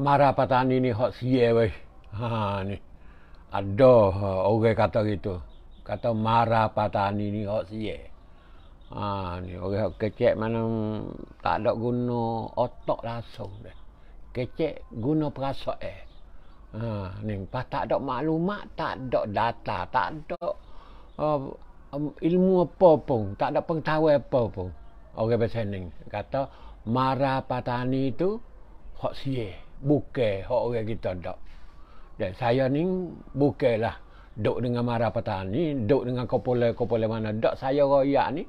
marah patani ni hot siye weh. Ha ni. Ada ha, orang kata gitu. Kata marah patani ni hot siye. Ha ni orang hot kecek mana tak ada guna otak langsung dah. Kecek guna perasaan. Eh. Ha ni pas tak ada maklumat, tak ada data, tak ada uh, um, ilmu apa pun, tak ada pengetahuan apa pun. Orang pesan ni kata mara petani itu hot siye buke, hak orang kita dak. Dan saya ni lah, dok dengan mara petani, dok dengan kopole-kopole mana dak saya royak ni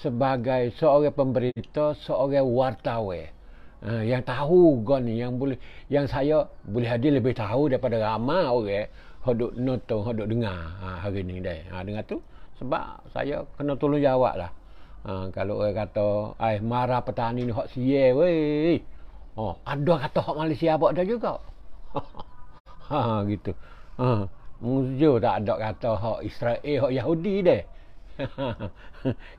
sebagai seorang pemberita, seorang wartawan. Ha, yang tahu gon yang boleh yang saya boleh hadir lebih tahu daripada ramai orang hok duk nonton, hok duk dengar ha, hari ni dai. Ha, dengar tu sebab saya kena tolong jawab lah. Ha, kalau orang kata, ai eh, marah petani ni hok sial weh. Oh, ada kata hak Malaysia buat dah juga. ha gitu. Ha, Muzio tak ada kata hak Israel hak Yahudi deh.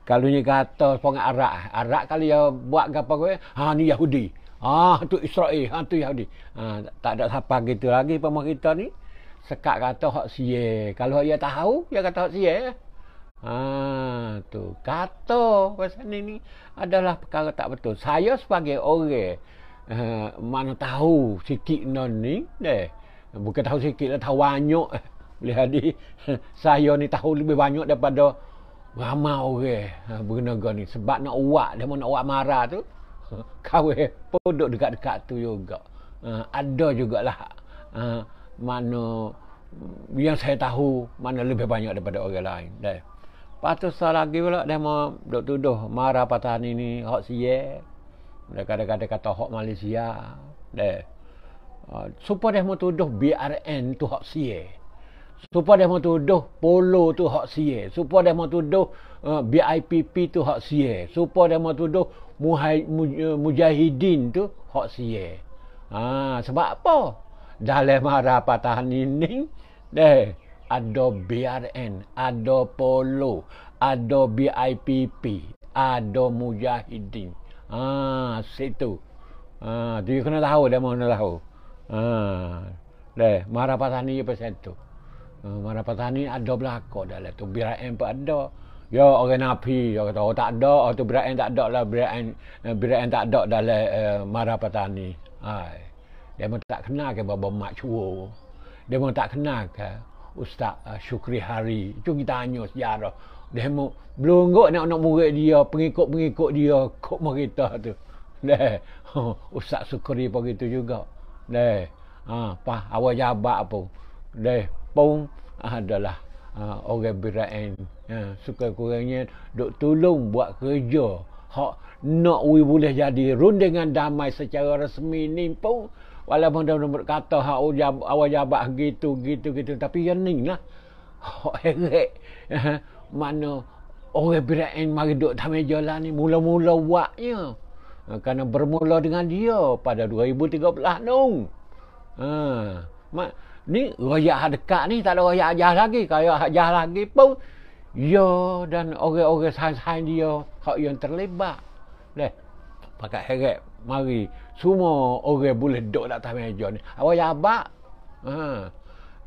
Kalunya kata pong Arab, Arab kali ya buat apa gue, ha ni Yahudi. Ha tu Israel, ha tu Yahudi. Ha tak ada siapa gitu lagi pemerintah kita ni. Sekak kata hak sie. Kalau dia tahu, dia kata hak sie. Ha tu kata pasal ni, ni adalah perkara tak betul. Saya sebagai orang Eh, mana tahu sikit non ni deh bukan tahu sikit lah tahu banyak boleh hadi saya ni tahu lebih banyak daripada ramai orang eh, berniaga ni sebab nak uak dia nak uak marah tu kawe podok dekat-dekat tu juga eh, ada jugalah mana yang saya tahu mana lebih banyak daripada orang lain deh patut salah lagi pula dia mau duduk marah patah ni ni hak siap dia kata-kata kata hak Malaysia. Deh. Ah, Supa dia mau tuduh BRN tu hak sia. Supa dia mau tuduh polo tu hak sia. Supa dia mau tuduh uh, eh, BIPP tu hak sia. Supa dia mau tuduh eh, Mujahidin tu hak sia. Ha, sebab apa? Dalam arah patahan ini, deh, ada BRN, ada Polo, ada BIPP, ada Mujahidin. Ah, situ. Ah, dia kena tahu dia mau kena tahu. Ah. Ha, Leh, mara patani ye pasal tu. mara patani ada belako dalam tu biar em pun ada. Ya orang napi ya kata oh, tak ada oh, tu biar tak ada lah biar em eh, biar tak ada dalam uh, eh, mara patani. Ai. Dia mahu tak kena ke babo mak cuo. Dia mahu tak kena ke Ustaz eh, Syukri Hari. Itu kita tanya sejarah. Dia mau belunggu nak nak murid dia, pengikut-pengikut dia kok merita tu. deh usak Sukri pun gitu juga. deh Ha, apa awak jabat apa? deh pun adalah ha, orang birain. Ha, suka kurangnya dok tolong buat kerja. Hak nak we boleh jadi rundingan damai secara resmi ni pun walaupun dah nak kata hak ha, awak jabat gitu gitu gitu tapi yang ni lah. Hak erek mana orang berain mari duduk di meja lah ni mula-mula waknya ha, kerana bermula dengan dia pada 2013 ha, ni ha, mak, ni raya dekat ni tak ada raya ajar lagi kalau ajar lagi pun ya dan orang-orang sain-sain dia hak yang terlibat leh pakai heret mari semua orang boleh duduk di atas meja ni awak ya abak ha.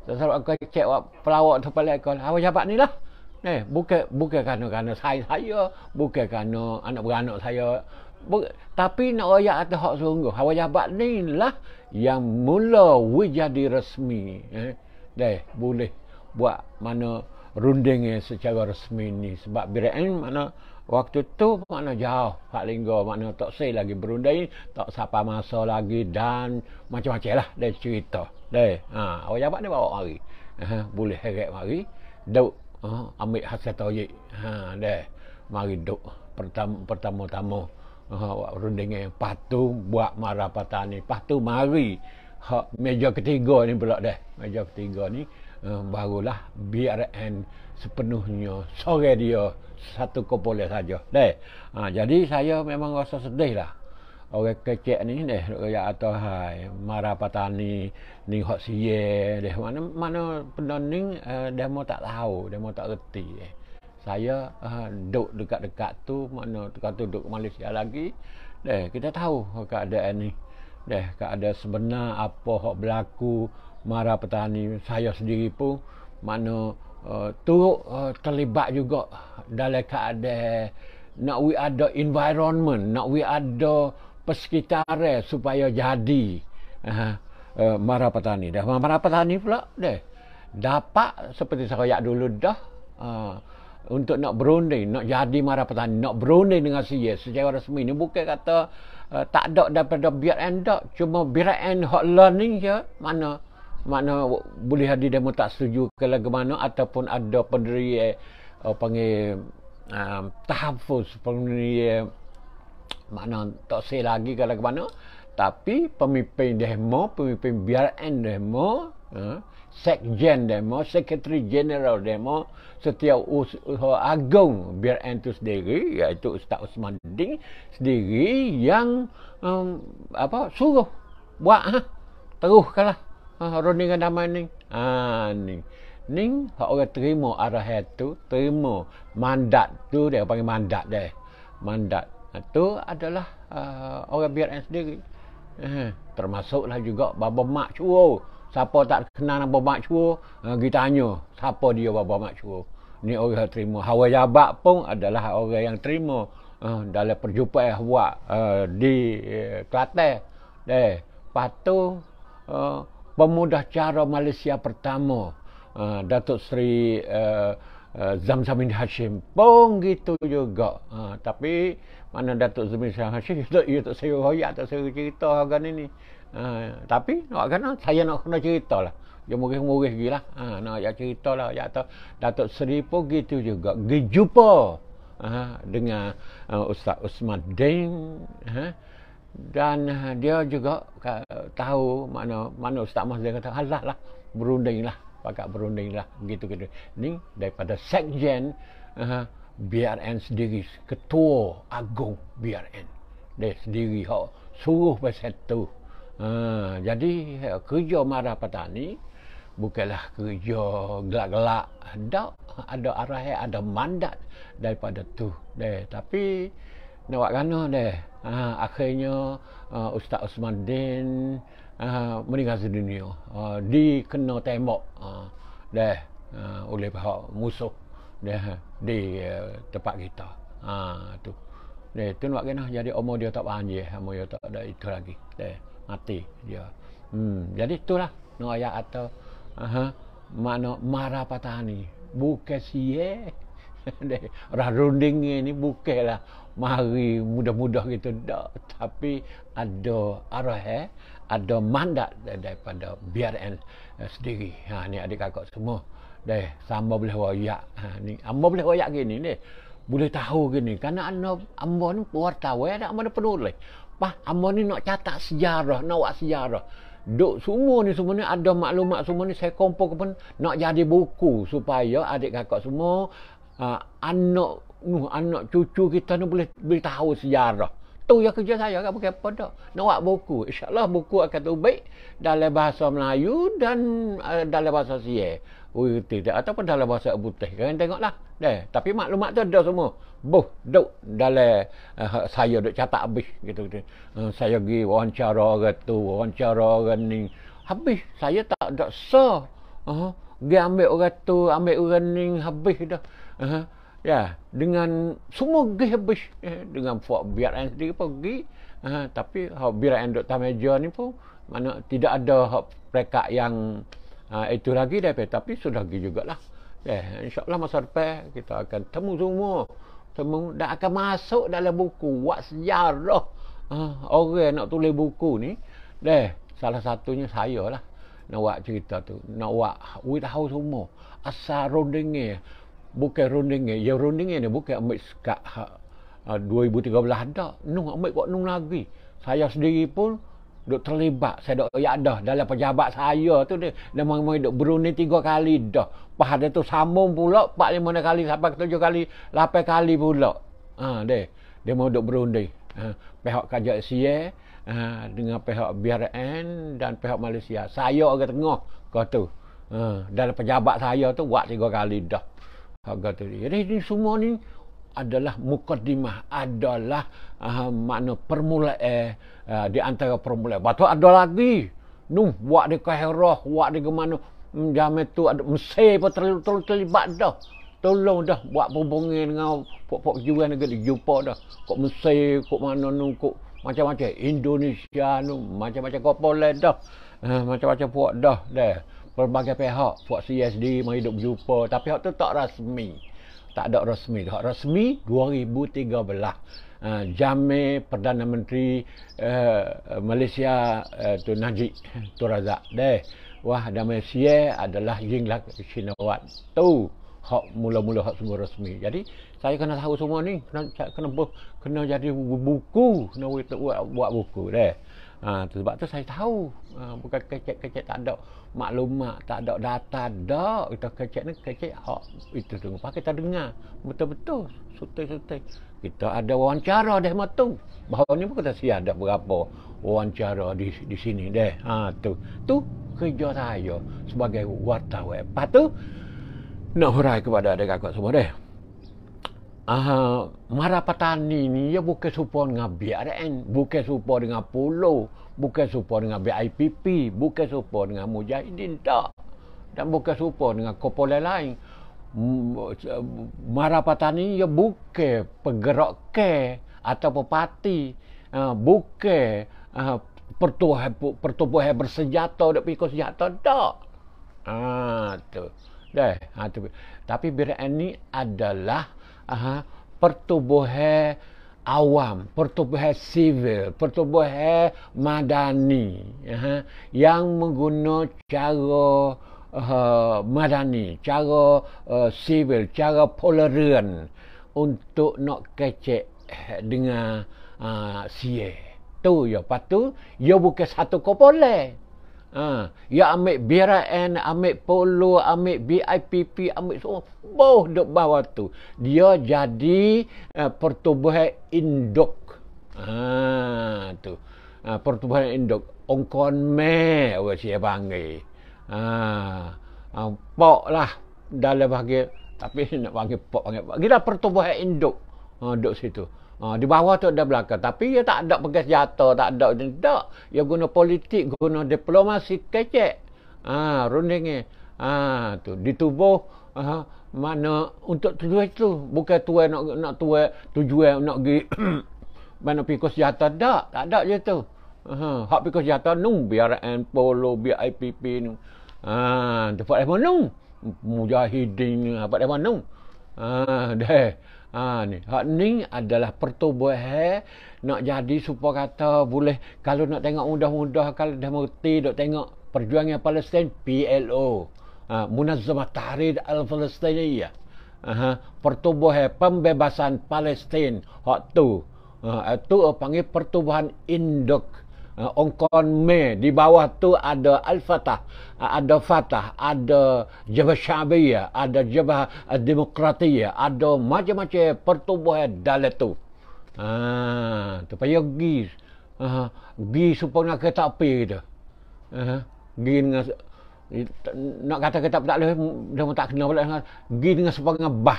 Sebab aku cek pelawak tu pelik kau. Awak jabat ni lah. Eh, bukan bukan kerana kerana saya saya, bukan kerana anak beranak saya. Buka, tapi nak royak atas hak sungguh. Hawa jabat ni lah yang mula jadi resmi. Eh, deh, boleh buat mana rundingnya secara resmi ni. Sebab bila ini mana waktu tu mana jauh Pak Linggo mana tak say lagi berundai tak sapa masa lagi dan macam-macam lah dari cerita deh ha, awak jabat ni bawa mari ha, boleh heret mari Duk, ha, ambil hasil toyik ha deh mari duk pertama pertama-tama ha rundingnya patu buat marah patani patu mari ha meja ketiga ni pula deh meja ketiga ni uh, barulah BRN sepenuhnya sore dia satu kopole saja deh ha, jadi saya memang rasa sedih lah orang kecek ni deh ya atau hai mara patani ni hok siye deh mana mana penonning uh, eh, dia tak tahu dia mau tak reti eh. saya uh, duk dekat-dekat tu mana dekat tu duk Malaysia lagi deh kita tahu keadaan ni deh keadaan sebenar apa hok berlaku mara petani saya sendiri pun mana uh, eh, tu uh, eh, terlibat juga dalam keadaan nak we ada environment nak we ada persekitaran supaya jadi uh, uh, mara petani dah mara petani pula deh dapat seperti saya dulu dah uh, untuk nak berunding nak jadi mara petani nak berunding dengan si yes secara resmi ni bukan kata uh, tak ada daripada biar endak cuma biar end hot learning ya mana mana boleh ada demo tak setuju ke lagu mana ataupun ada pendiri eh, panggil um, tahap pun makna tak say lagi kalau ke mana tapi pemimpin demo pemimpin biar end demo ha? sekjen demo sekretari general demo setiap us, us, us agung BRN sendiri iaitu Ustaz Osman Ding sendiri yang um, apa suruh buat ha? teruh kalah ha, runding dengan damai ni ha, ni Ning hak orang terima arah tu, terima mandat tu dia panggil mandat dia. Mandat itu adalah uh, orang BRN sendiri. Eh, termasuklah juga Baba Mak Cuo. Siapa tak kenal Baba Mak Cuo, uh, eh, kita tanya siapa dia Baba Mak Cuo. Ini orang yang terima. Hawa Jabak pun adalah orang yang terima uh, dalam perjumpaan yang buat uh, di uh, Kelantan. Eh, lepas tu, uh, pemuda cara Malaysia pertama, uh, Datuk Seri uh, Zamzam eh, bin Hashim pun gitu juga. Ha, tapi mana Datuk zamin bin Hashim itu ia tak saya royak tak saya cerita agan ini. Ha, tapi nak kena saya nak kena cerita lah. Dia murih-murih gila. Lah. Ha, nak ya cerita lah ya tak Datuk Seri pun gitu juga. Gejupa ha, dengan uh, Ustaz Usman Deng ha, dan dia juga tahu mana mana Ustaz Mas kata halah lah berunding lah pakat berunding lah begitu kita ni daripada sekjen uh, BRN sendiri ketua agung BRN dia sendiri hok suruh pasal tu uh, jadi kerja marah petani bukanlah kerja gelak-gelak dak ada arah ada mandat daripada tu deh tapi nak buat gano deh uh, akhirnya uh, Ustaz Osman Din uh, ah, meninggal dunia uh, di kena tembak uh, ah, deh uh, oleh pihak musuh deh di uh, tempat kita ha uh, tu deh tu nak kena jadi umur dia tak panjang dia dia tak ada itu lagi deh mati dia hmm jadi itulah no ayat atau aha uh, mana marah patani buke sie deh rah ni buke lah, mari mudah-mudah gitu dak tapi ada arah eh ada mandat daripada BRN eh, sendiri. Ha ni adik kakak semua. Deh, sama boleh wayak. Ha ni amba boleh wayak gini deh. Boleh tahu gini karena anda ambo ni wartawan eh? ada amba penulis. Pak ambo ni nak catat sejarah, nak buat sejarah. Duk semua ni semua ni ada maklumat semua ni saya kumpul pun nak jadi buku supaya adik kakak semua uh, anak nuh anak cucu kita ni boleh boleh tahu sejarah tu yang kerja saya kan pakai pondok nak buat buku insyaallah buku akan tu baik dalam bahasa Melayu dan uh, dalam bahasa Sia tidak ataupun dalam bahasa Butih kan tengoklah deh tapi maklumat tu ada semua boh duk dalam uh, saya duk catat habis gitu, gitu. Uh, saya pergi wawancara orang tu wawancara orang ni habis saya tak ada so uh, pergi ambil orang tu ambil orang ni habis dah uh-huh ya dengan semua gih habis ya, dengan buat BRN sendiri pun pergi ha, tapi biar BRN Dr. Major ni pun mana tidak ada hak rekat yang ha, itu lagi dah tapi sudah pergi jugalah ya, insyaAllah masa depan kita akan temu semua temu dan akan masuk dalam buku buat sejarah ha, orang nak tulis buku ni deh salah satunya saya lah nak buat cerita tu nak buat we tahu semua asal rodengnya bukan runding ni. Yang runding ni bukan ambil sekat ha, uh, 2013 dah. Nung ambil kot nung lagi. Saya sendiri pun duk terlibat. Saya duk ya dah dalam pejabat saya tu dia. Dia mahu-mahu duk berunding tiga kali dah. Pahal dia tu sambung pula. Empat lima kali sampai ke tujuh kali. Lapan kali pula. Ha, dia. Dia mahu duk berundi, Ha, pihak kerja SIA. Ha, dengan pihak BRN dan pihak Malaysia. Saya orang tengah kau tu. Ha, dalam pejabat saya tu buat tiga kali dah harga tadi. Jadi ini semua ni adalah mukadimah adalah uh, makna permula eh, uh, di antara permula. Batu ada lagi. Nung buat di Kaherah, buat di mana hmm, jam itu ada mesti apa terlalu terlibat dah. Tolong dah buat hubungan dengan pok-pok jiwa negeri jumpa dah. Kok mesti kok mana nung kok macam-macam Indonesia nung macam-macam kok boleh dah. Uh, macam-macam buat dah dah pelbagai pihak buat CSD mari duk berjumpa tapi hak tu tak rasmi tak ada rasmi hak rasmi 2013 uh, jame perdana menteri uh, Malaysia uh, tu Najib tu Razak deh wah ada Malaysia adalah jinglak sinawat tu hak mula-mula hak semua rasmi jadi saya kena tahu semua ni kena kena kena jadi buku kena buat buat buku deh ha, sebab tu saya tahu ha, bukan kecek-kecek tak ada maklumat tak ada data dah kita kecek ni kecek hak itu tunggu pakai kita dengar betul-betul sutai-sutai kita ada wawancara deh matu bahawa ni pun kita siap ada berapa wawancara di di sini deh ha tu tu kerja saya sebagai wartawan patu nak hurai kepada adik-adik semua deh uh, mara petani ni ia ya bukan serupa dengan BRN bukan serupa dengan Polo bukan serupa dengan BIPP bukan serupa dengan Mujahidin tak dan bukan serupa dengan kumpulan lain, -lain. mara petani ia ya bukan pergerak ke atau pepati uh, ha, bukan uh, pertubuhan pertubuhan bersenjata dak pikir senjata dak ah ha, tu deh ha, tu. tapi BRN ni adalah aha pertubuhan awam, pertubuhan sivil, pertubuhan madani uh, yang menggunakan cara uh, madani, cara eh, sivil, uh, cara polerian untuk nak kecek dengan uh, siye. Tu ya patu, ya bukan satu kopole. Ha, ya ambil BRN, ambil Polo, ambil BIPP, ambil semua. Boh duk bawah tu. Dia jadi uh, pertubuhan induk. Ha, tu. Uh, pertubuhan induk. Ongkon me, orang siapa panggil. Ha, uh, pok lah. Dalam bahagia. Tapi nak panggil pok. Panggil. Kita lah pertubuhan induk. Ha, duk situ. Ha, di bawah tu ada belakang. Tapi dia tak ada pakai senjata, tak ada macam tu. Tak. Dia guna politik, guna diplomasi kecek. Ha, runding ni. Ha, tu. Ditubuh ha, mana untuk tujuan tu? Bukan tujuan nak, nak tuan tujuan nak pergi mana pikul senjata. Tak. Tak ada je tu. Ha, hak pikul senjata ni biar polo, biar IPP ni. Ha, tempat dia mana? Mujahidin apa dia mana? Ha, deh. Ha ni, hak ni adalah pertubuhan nak jadi supaya kata boleh kalau nak tengok mudah-mudah kalau dah mengerti dok tengok perjuangan Palestin PLO. Ha Munazzamah Tahrir Al-Falastiniyah. Aha, pertubuhan pembebasan Palestin hak tu. Ha, itu panggil pertubuhan induk uh, eh, Me di bawah tu ada Al-Fatah, eh, ada Fatah, ada Jabah Syabiyah, ada Jabah eh, Demokratiyah, ada macam-macam pertubuhan dalam tu. Ah, tu payo gi. Ha, uh, supaya nak kata api kita. Ha, nak kata kita tak boleh dia tak kena pula dengan gi dengan supaya dengan bah.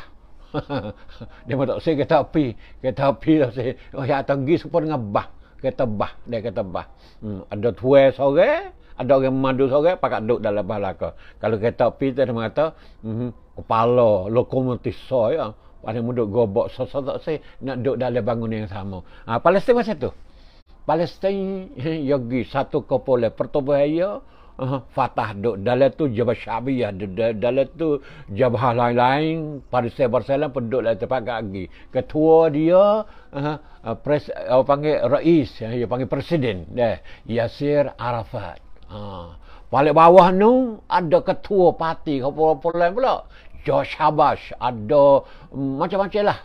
dia tak saya kata api, kata api tak saya. Oh ya, tak gi supaya dengan bah kereta bah dia kereta bah hmm. ada tua sore ada orang madu sore pakak duduk dalam bah laka kalau kereta api dia kata, hmm, kepala lokomotif saya ada yang duduk gobok sosok saya nak duduk dalam bangunan yang sama ha, Palestin macam tu Palestin yogi satu kepala pertubuhan ia Uh-huh. Fatah do dalam tu Jabah Syabiah dalam tu Jabah lain-lain pada saya Barcelona pun duduk dalam tempat lagi ketua dia uh-huh, uh, pres apa panggil rais ya dia panggil presiden deh Yasir Arafat ha balik bawah tu ada ketua parti kumpulan pula Josh Habash ada mm, macam-macam lah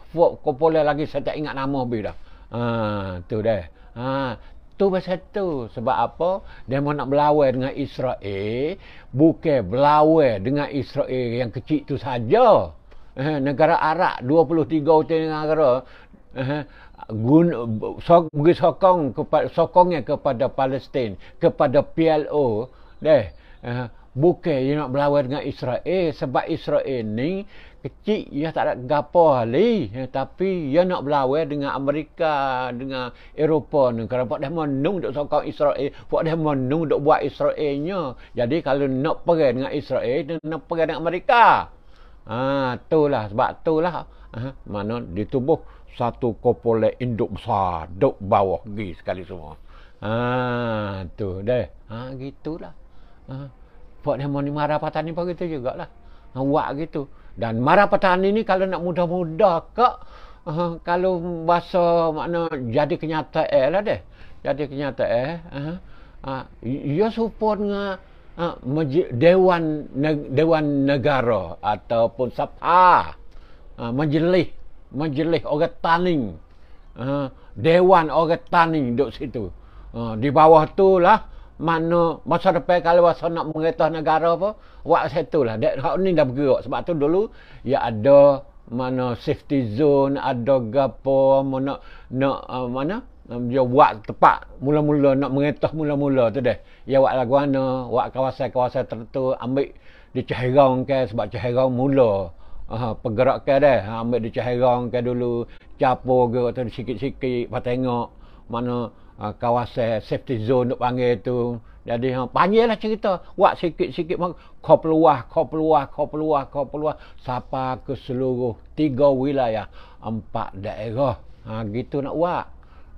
kumpulan lagi saya tak ingat nama lebih ha tu deh Ha, tu pasal tu sebab apa Dia demo nak berlawan dengan Israel bukan berlawan dengan Israel yang kecil tu saja eh, negara Arab 23 utara negara eh, gun sok bagi sokong kepada sokongnya kepada Palestin kepada PLO deh eh, bukan dia nak berlawan dengan Israel sebab Israel ni kecil dia tak ada gapo ali ya, eh, tapi dia nak berlawan dengan Amerika dengan Eropah ni kalau buat dah menung dok sokong Israel buat dah menung dok buat Israelnya jadi kalau nak perang dengan Israel dia nak perang dengan Amerika ah ha, itulah sebab itulah ha, mana ditubuh satu kopole induk besar dok bawah gi sekali semua ah ha, tu deh ah ha, gitulah ha. Pak dia ni marah petani pun gitu lah, Awak gitu. Dan marah petani ni kalau nak mudah-mudah ke, uh, kalau bahasa makna jadi kenyataan eh, lah deh. Jadi kenyataan. Eh, uh, uh, ya support dengan uh, Dewan, neg, Dewan Negara ataupun Sapa. Uh, ah, majlis. Majlis orang taning. Uh, Dewan orang taning duduk situ. Uh, di bawah tu lah mana masa depan kalau masa nak mengetah negara apa, buat setulah. lah. Dek, hak ni dah bergerak. Sebab tu dulu, ya ada mana safety zone, ada gapo, eh, mana, nak, uh, mana, dia buat tepat mula-mula nak mengetah mula-mula tu deh. Ya buat lagu mana, buat kawasan-kawasan tertentu, ambil di cahirong ke sebab cahirong mula. Uh, pergerak ke deh, ha, ambil di cahirong ke dulu, capur ke, atau sikit-sikit, patengok mana, Ah, kawasan safety zone nak panggil tu. Jadi ha panggil cerita. Buat sikit-sikit kau peluah, kau peluah, kau peluah, kau peluah sapa ke seluruh tiga wilayah, empat daerah. Ha gitu nak buat.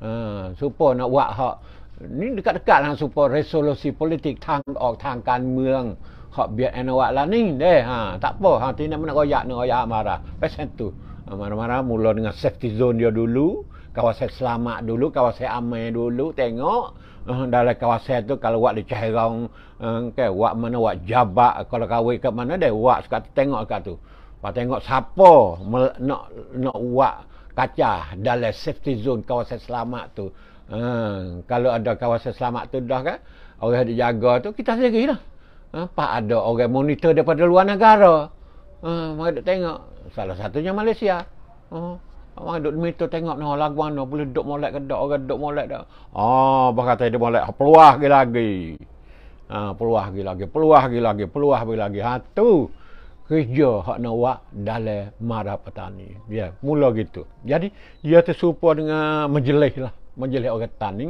Ha supo nak buat hak ni dekat-dekat lah supo resolusi politik tang ออก oh, tang kan meung hak biar ana wak lah ni deh ha tak apa ha tinak nak royak ni royak marah pasal tu ha, marah-marah mulu dengan safety zone dia dulu kawasan selamat dulu, kawasan aman dulu tengok uh, dalam kawasan tu kalau wak di cairong uh, eh, okay, buat mana wak jabak kalau kawin ke mana dia wak suka tengok kat tu buat tengok siapa nak nak wak kaca dalam safety zone kawasan selamat tu uh, kalau ada kawasan selamat tu dah kan orang dia jaga tu kita sendiri lah apa ha, ada orang monitor daripada luar negara? Ha, mari tengok. Salah satunya Malaysia. Ha. Abang duduk tu tengok ni lagu mana boleh duduk molek ke tak orang duduk molek dah. Oh, abang kata dia molek peluah lagi lagi. Ha, peluah lagi lagi, peluah lagi lagi, peluah lagi lagi. Ha tu kerja hak nak buat dalam mara petani. Ya, yeah, mula gitu. Jadi dia tersupa dengan majlis lah. Majlis orang tani,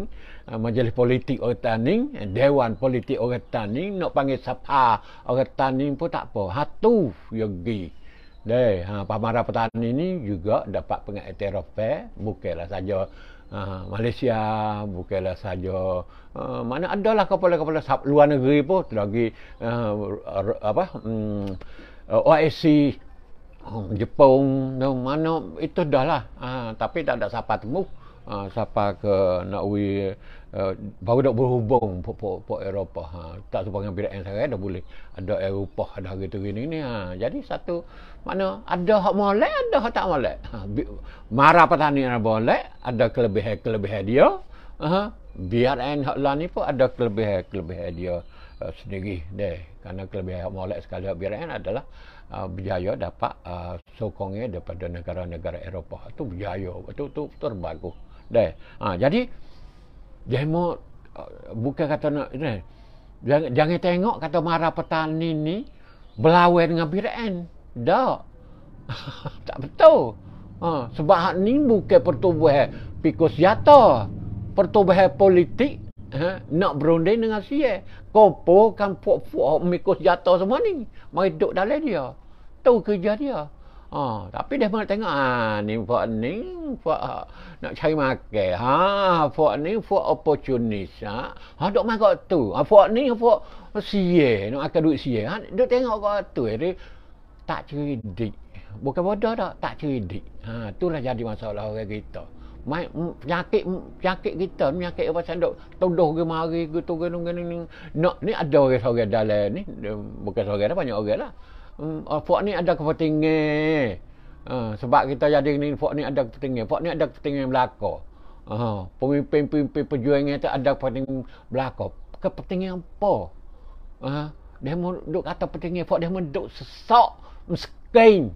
ha, majlis politik orang tani, dewan politik orang tani nak panggil sapa orang tani pun tak apa. Ha tu dia pergi. Dei, ha, Pamara Petani ini juga dapat pengaitan fair, bukanlah saja ha, Malaysia, bukanlah saja uh, mana adalah kepala-kepala luar negeri pun, terlagi uh, ha, apa, um, hmm, OIC, um, ha, Jepun, mana itu dah lah. Ha, tapi tak ada siapa temu, uh, siapa ke nak we, uh, baru nak berhubung pok-pok Eropah. Ha, tak supaya bila yang saya dah boleh. Ada Eropah ada gitu-gini. Ha, jadi satu... Mana ada hak boleh, ada hak tak boleh. Ha, marah petani yang boleh, ada kelebihan-kelebihan dia. Uh, biar en hak lain ni pun ada kelebihan-kelebihan dia uh, sendiri deh. Karena kelebihan hak boleh sekali hak biar en adalah uh, berjaya dapat uh, sokongnya daripada negara-negara Eropah. tu berjaya, itu tu terbagu deh. Uh, jadi demo uh, bukan kata nak jangan, jangan tengok kata marah petani ni berlawan dengan BRN. Tak. tak betul. Ha, sebab hak ni bukan pertubuhan pikus jata. Pertubuhan politik ha, nak berunding dengan si eh. Kau kan puak-puak mikus jata semua ni. Mari duduk dalam dia. Tahu kerja dia. Ha, tapi dia nak tengok, ha, ni puak ni puak nak cari makan. Ha, puak ni puak opportunist. Ha, ha duduk makan tu. Ha, puak ni puak siye. Nak akan duit siye. Ha, duduk tengok kat tu. Eh. Dia, tak cerdik bukan bodoh tak tak cerdik ha itulah jadi masalah orang kita mai penyakit penyakit kita ni penyakit apa sandok tuduh ke mari ke tu ke nung ni nak ni ada orang-orang dalam ni bukan orang dah banyak oranglah um, hmm, oh, puak ni ada kepentingan uh, sebab kita jadi ni puak ni ada kepentingan puak ni ada kepentingan belaka uh, pemimpin-pemimpin perjuangan tu ada kepentingan belaka kepentingan apa uh, dia mau duk kata kepentingan puak dia mau duk sesak miskin.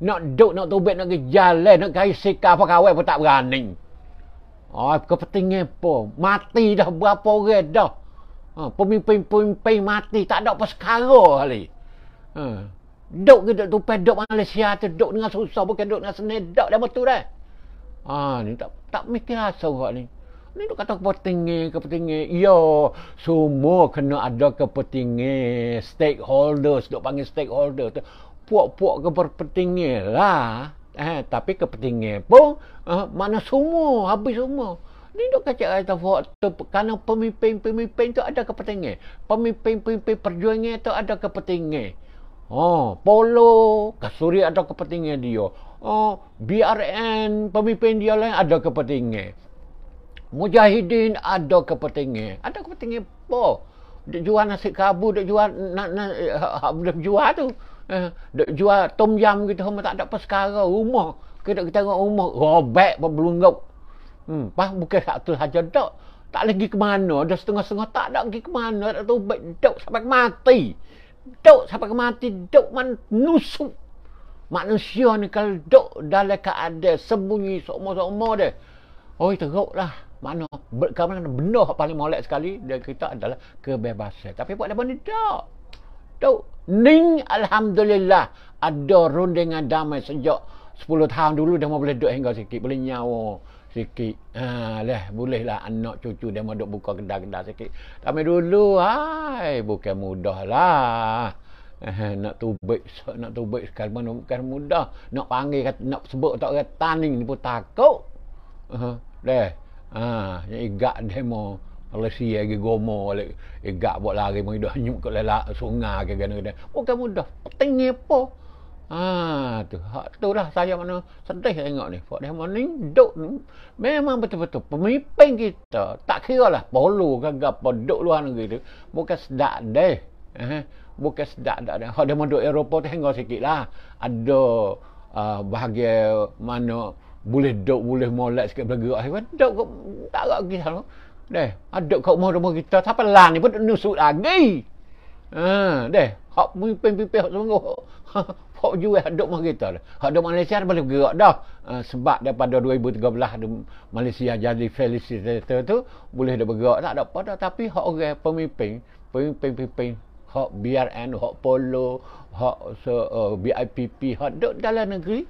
Nak duduk, nak tubik, nak jalan, nak kaya sikap apa kawan pun tak berani. Oh, kepentingan apa? Mati dah berapa orang dah. Ha, pemimpin-pemimpin mati, tak ada apa sekara kali. Ha. Duduk ke duduk tupai, duduk Malaysia tu, duduk dengan susah, bukan duduk dengan senedak duduk dalam tu dah. Ha, ni tak, tak mikir rasa kot ni. Ni duk kata kepentingan, kepentingan. Ya, semua kena ada kepentingan. Stakeholders, duk panggil stakeholders tu puak-puak ke berpentingnya lah. Eh, tapi kepentingnya pun eh, mana semua, habis semua. Ni dok kata kata tu, kerana pemimpin-pemimpin tu ada kepentingan. Pemimpin-pemimpin perjuangan tu ada kepentingan. Oh, polo, kasuri ada kepentingan dia. Oh, BRN pemimpin dia lain ada kepentingan. Mujahidin ada kepentingan. Ada kepentingan apa? Dia jual nasi kabu, dia jual nak nak eh, jual tu. Eh, jual tom yam kita semua tak ada apa sekarang. Rumah. Kita, kita tengok rumah. Robek pun berlunggup. Hmm, pas bukan satu saja tak. Tak lagi ke mana. Ada setengah-setengah tak ada lagi ke mana. Tak tahu baik. Duk sampai mati. Duk sampai mati. Duk manusuk. Manusia ni kalau duk dalam keadaan sembunyi semua-semua dia. Oh, teruk lah. Mana? Kamu benar paling molek sekali dan kita adalah kebebasan. Tapi buat depan ni tak tu. Ning alhamdulillah ada rundingan damai sejak 10 tahun dulu dah boleh duduk hingga sikit boleh nyawa sikit. Ha leh boleh lah anak cucu dia mau duduk buka kedai-kedai sikit. Tapi dulu hai bukan mudahlah. Eh, nak tubik nak tubik sekali mana bukan mudah nak panggil kata, nak sebut tak kata ni pun takut uh, deh ah uh, igak demo Allah si lagi gomo oleh egak buat lari mai dah nyuk kat lelak sungai ke gana gana. Bukan mudah. Tengi apa? Ha tu. Hak tu lah saya mana sedih tengok ni. Pak dia ni duk ni memang betul-betul pemimpin kita. Tak kira lah polo ke gapo duk luar negeri tu. Bukan sedak deh. Eh, bukan sedak dak deh. Hak dia mau duk aeroport tengok sikitlah. Ada uh, ah, bahagia mana boleh duk boleh molek sikit belaga. Ha, duk tak ada kisah. No? Deh, ada kat rumah-rumah kita. Siapa lah ni pun tak nusuk lagi. Ha, deh, hak pimpin-pimpin hak semua. Hak juga hak rumah kita. Hak lah. duk Malaysia boleh bergerak dah. Uh, sebab daripada 2013 Malaysia jadi felicitator tu, boleh dah bergerak tak ada apa dah. Tapi hak orang pemimpin, pemimpin-pimpin hak BRN, hak Polo, hak so, uh, eh, BIPP, hak duk dalam negeri,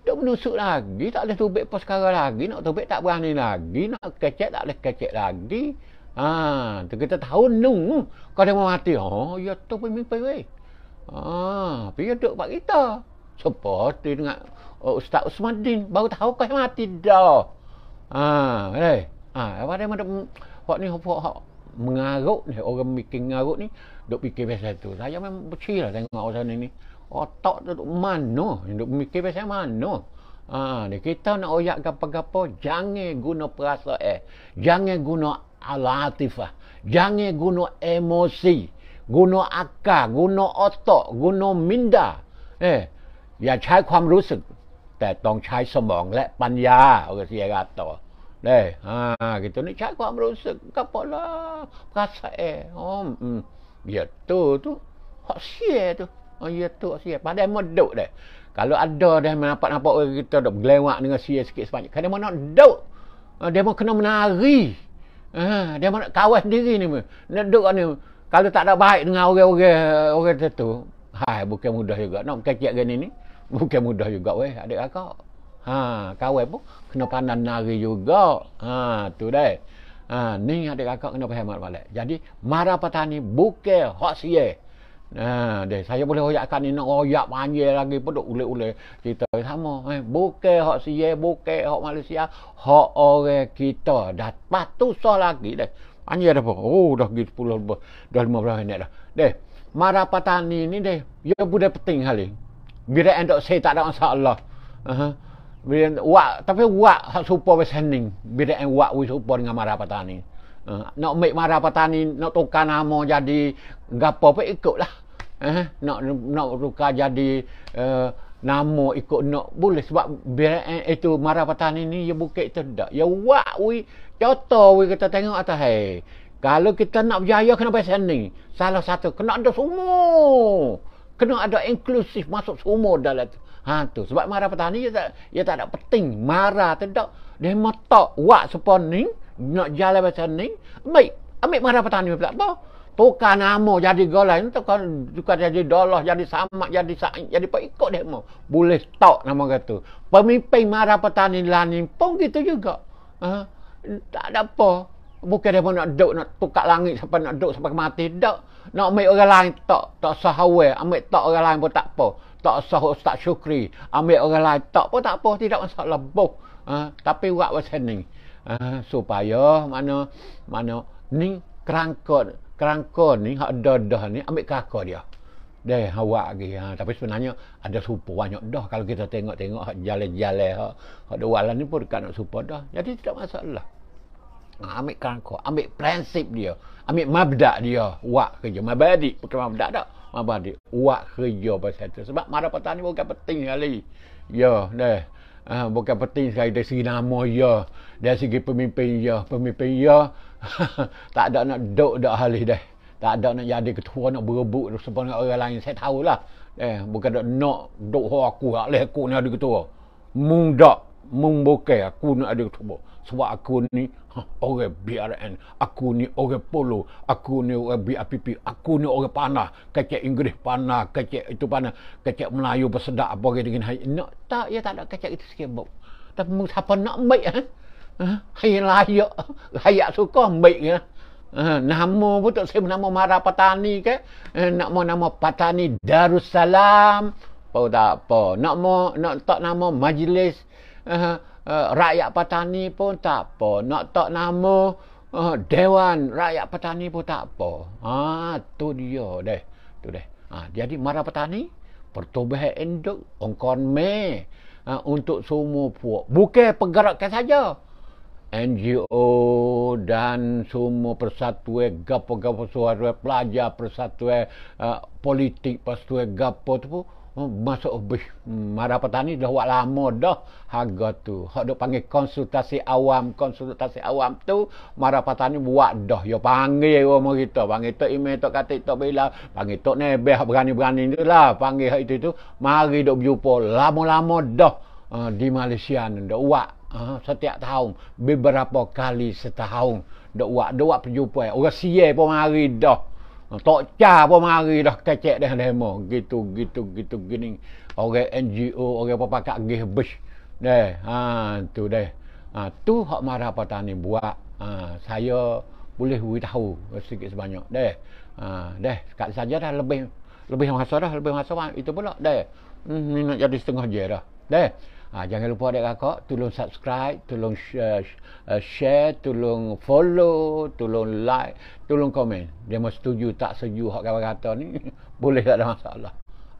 dia menusuk lagi, tak boleh tubik pos kara lagi, nak tubik tak berani lagi, nak kecek tak boleh kecek lagi. Ha, kita tahu nung, kau dia mau mati. Oh, ya tu pemimpin weh. Ha, tapi dia ya duduk kita. Seperti dengan oh, Ustaz Usmanuddin, baru tahu kau yang mati dah. Ha, weh. Ha, apa dia mau Hak ni, hak, hak, mengaruk ni, orang bikin ngaruk ni, duk fikir pasal tu. Saya memang bercilah tengok orang sana ni. ni otak tu duk mano yang duk mikir pasal mana. ha ni kita nak oyak gapa gapo jangan guna perasa eh. jangan guna alatifah jangan guna emosi guna akal guna otak guna minda eh ya cai kuam rusuk tak tong cai semong le panya orang sia kata deh ha kita ni cai kuam rusuk gapo lah perasaan eh. oh mm. ya tu tu hak sia tu Oh ya tu sia. Padahal mau duk dah. Kalau ada dah nampak-nampak orang kita dok gelewak dengan sia sikit sebanyak. Kan dia nak duk. Dia mau kena menari. Ha, dia mau nak kawas diri ni. Nak duk ni. Kalau tak ada baik dengan orang-orang orang tertentu. Hai, bukan mudah juga. Nak kecek gini ni. Bukan mudah juga weh. Adik kakak. Ha, kawas pun kena pandan nari juga. Ha, tu dah. Ha, ni adik kakak kena faham balik. Jadi, marah petani bukan hak sia. Nah, ha, dia saya boleh hoyakkan ni nak hoyak panjir lagi pun duk ulik-ulik cerita sama. Eh, bukan hak siye, bukan hak Malaysia, hak orang kita dah so lagi deh. Panjir dah apa? Oh, dah gitu pula dah 15 minit dah. Deh, mara petani ni deh, ya budak penting kali. Bila endok saya tak ada masalah. Uh-huh. Bila wak, tapi wak hak supo wes hening. Bila end wak wes supo dengan mara petani. Uh, ha, nak make mara petani, nak tukar nama jadi gapo pun ikutlah eh nak nak tukar jadi uh, nama ikut nak boleh sebab biar eh, itu marah patah ni ya bukit terdak ya wak we jota we kita tengok atas hai kalau kita nak berjaya kena pasal ni salah satu kena ada semua kena ada inklusif masuk semua dalam tu ha tu sebab marah patah ni ya tak ya tak ada penting marah terdak dia mata wak sepon ni nak jalan pasal ni baik ambil marah patah ni pula apa tukar nama jadi golai tu kan juga jadi dolah jadi sama jadi sa'i jadi apa ikut demo boleh tau nama gitu pemimpin marah petani lani pun gitu juga ha? tak ada apa bukan dia pun nak duk nak tukar langit sampai nak duk sampai mati tak nak ambil orang lain tak tak sah ambil tak orang lain pun tak apa tak sah ustaz syukri ambil orang lain tak pun tak apa tidak masalah boh ha? tapi buat macam ni ha? supaya mana mana ni kerangka kerangka ni hak dah-dah ni ambil kaka dia deh hawa lagi ha. tapi sebenarnya ada supa banyak dah kalau kita tengok-tengok hak jale jalan hak hak dua ni pun dekat nak supa dah jadi tidak masalah ha, ambil kerangka ambil prinsip dia ambil mabda dia wak kerja mabadi bukan mabda dah mabadi wak kerja pasal tu sebab mara petani ni bukan penting sekali ya deh ha, bukan penting sekali dari segi nama ya dari segi pemimpin ya pemimpin ya tak ada nak duk dak halih dah. Tak ada nak jadi ketua nak berebut sebab dengan orang lain. Saya tahulah. Eh, bukan nak nak duk ho aku hak leh aku ni ada ketua. Mung dak mung bokeh aku nak ada ketua. Sebab aku ni huh, orang BRN, aku ni orang Polo, aku ni orang BRPP, aku ni orang panah, kecek Inggeris panah, kecek itu panah, kecek Melayu bersedak apa gitu gini. Nak tak, ya tak ada kecek itu sikit. Tapi mung siapa nak baik, eh? Hai layak. Layak suka ambil ke. Ya. Eh, nama pun tak sebut nama Mara petani ke. Eh, nak mau nama petani Darussalam. Apa oh, tak apa. Nak mau nak tak nama majlis eh, rakyat petani pun tak apa. Nak tak nama dewan rakyat petani pun tak apa. Ha, tu dia deh. Tu deh. Ah jadi Mara petani pertubuh endok, ongkon me untuk semua puak bukan pergerakan saja NGO dan semua persatuan gapo-gapo suara pelajar persatuan uh, politik persatuan gapo tu pun oh, masuk obih hmm, mara petani dah wak lama dah harga tu hak dok panggil konsultasi awam konsultasi awam tu mara petani buat dah yo ya, panggil yo mari kita panggil tok email tok kata tok bila panggil tok nebeh berani-berani tu lah panggil hak itu tu mari dok berjumpa lama-lama dah uh, di Malaysia ni buat. Uh, setiap tahun beberapa kali setahun dok wak dok wak perjumpaan orang sia pun mari dah tok ca pun mari dah kecek dah demo gitu gitu gitu gini orang NGO orang apa pakak gih bes deh ha tu deh ha tu hak marah petani buat ha saya boleh wui tahu sikit sebanyak deh ha deh sekali saja dah lebih lebih masa dah lebih masa itu pula deh hmm, nak jadi setengah je dah deh. Ha, jangan lupa adik-kakak, tolong subscribe, tolong share, uh, uh, share, tolong follow, tolong like, tolong komen. Dia mahu setuju, tak setuju, hak kawan kata ni, boleh tak ada masalah.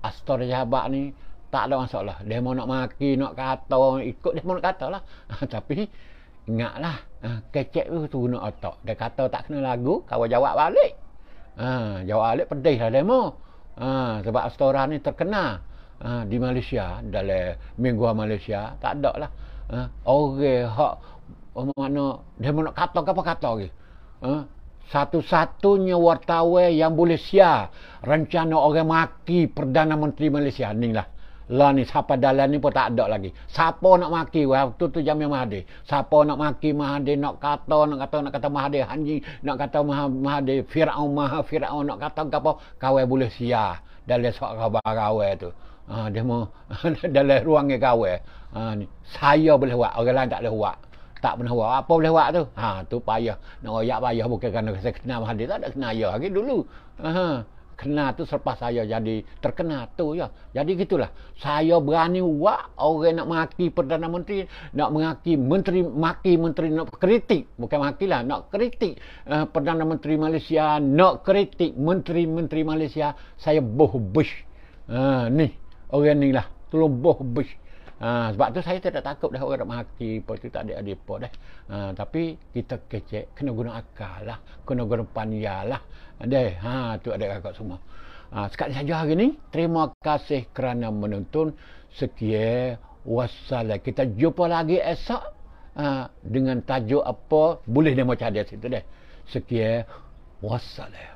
Astor ah, jahabat ni, tak ada masalah. Dia mahu nak maki, nak kata, ikut dia mahu nak kata lah. Tapi, ingatlah, ha, kecek tu tu nak otak. Dia kata tak kena lagu, kawan jawab balik. Ha, jawab balik, pedih lah dia mahu. Ha, sebab Astora ni terkenal ha, di Malaysia dalam minggu Malaysia tak ada lah ha, orang hak mana dia mau nak kata apa kata lagi ha, satu-satunya wartawan yang boleh sia rencana orang maki Perdana Menteri Malaysia ni lah lah ni siapa dalam ni pun tak ada lagi siapa nak maki waktu tu jam yang Mahathir siapa nak maki Mahathir nak kata nak kata nak kata Mahathir Hanji nak kata Mahathir Fir'aun Maha Fir'aun nak kata apa kawai boleh sia dalam soal kabar kawai tu ha, dia mau dalam ruang yang kawal ha, ah, saya boleh buat orang lain tak boleh buat tak pernah buat apa boleh buat tu ha tu payah nak royak payah bukan kerana saya kenal hadis tak ada kenal ya lagi dulu ha kena tu selepas saya jadi terkena tu ya. Jadi gitulah. Saya berani buat orang nak mengaki Perdana Menteri, nak mengaki menteri maki menteri nak kritik, bukan maki lah, nak kritik uh, Perdana Menteri Malaysia, nak kritik menteri-menteri Malaysia, saya boh bush. Uh, ni. Uh, orang ni lah tolong boh bish ha, sebab tu saya tidak takut dah orang nak mahaki apa tu tak ada depa dah ha, tapi kita kecek kena guna akal lah kena guna pandial lah deh ha tu ada kakak semua ha, sekali saja hari ni terima kasih kerana menonton sekian wassalam kita jumpa lagi esok ha, dengan tajuk apa boleh dia macam dia situ deh sekian wassalam